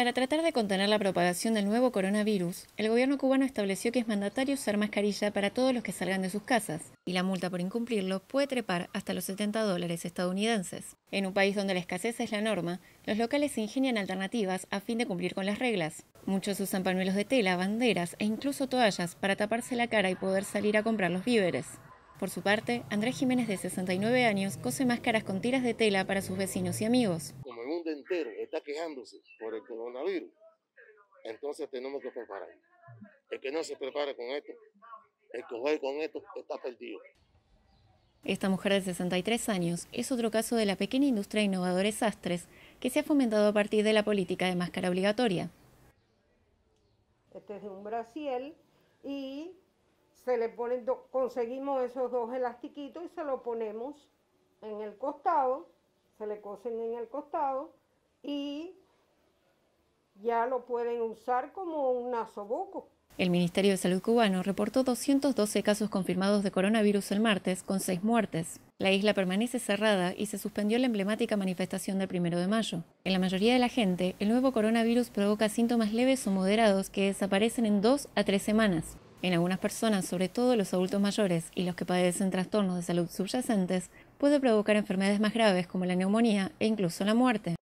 Para tratar de contener la propagación del nuevo coronavirus, el gobierno cubano estableció que es mandatario usar mascarilla para todos los que salgan de sus casas, y la multa por incumplirlo puede trepar hasta los 70 dólares estadounidenses. En un país donde la escasez es la norma, los locales ingenian alternativas a fin de cumplir con las reglas. Muchos usan pañuelos de tela, banderas e incluso toallas para taparse la cara y poder salir a comprar los víveres. Por su parte, Andrés Jiménez, de 69 años, cose máscaras con tiras de tela para sus vecinos y amigos mundo entero está quejándose por el coronavirus, entonces tenemos que preparar. El que no se prepara con esto, el que juegue con esto, está perdido. Esta mujer de 63 años es otro caso de la pequeña industria de innovadores sastres que se ha fomentado a partir de la política de máscara obligatoria. Este es un brasiel y se le ponen, conseguimos esos dos elastiquitos y se lo ponemos en el costado se le cosen en el costado y ya lo pueden usar como un asobuco. El Ministerio de Salud cubano reportó 212 casos confirmados de coronavirus el martes, con seis muertes. La isla permanece cerrada y se suspendió la emblemática manifestación del primero de mayo. En la mayoría de la gente, el nuevo coronavirus provoca síntomas leves o moderados que desaparecen en dos a tres semanas. En algunas personas, sobre todo los adultos mayores y los que padecen trastornos de salud subyacentes, puede provocar enfermedades más graves como la neumonía e incluso la muerte.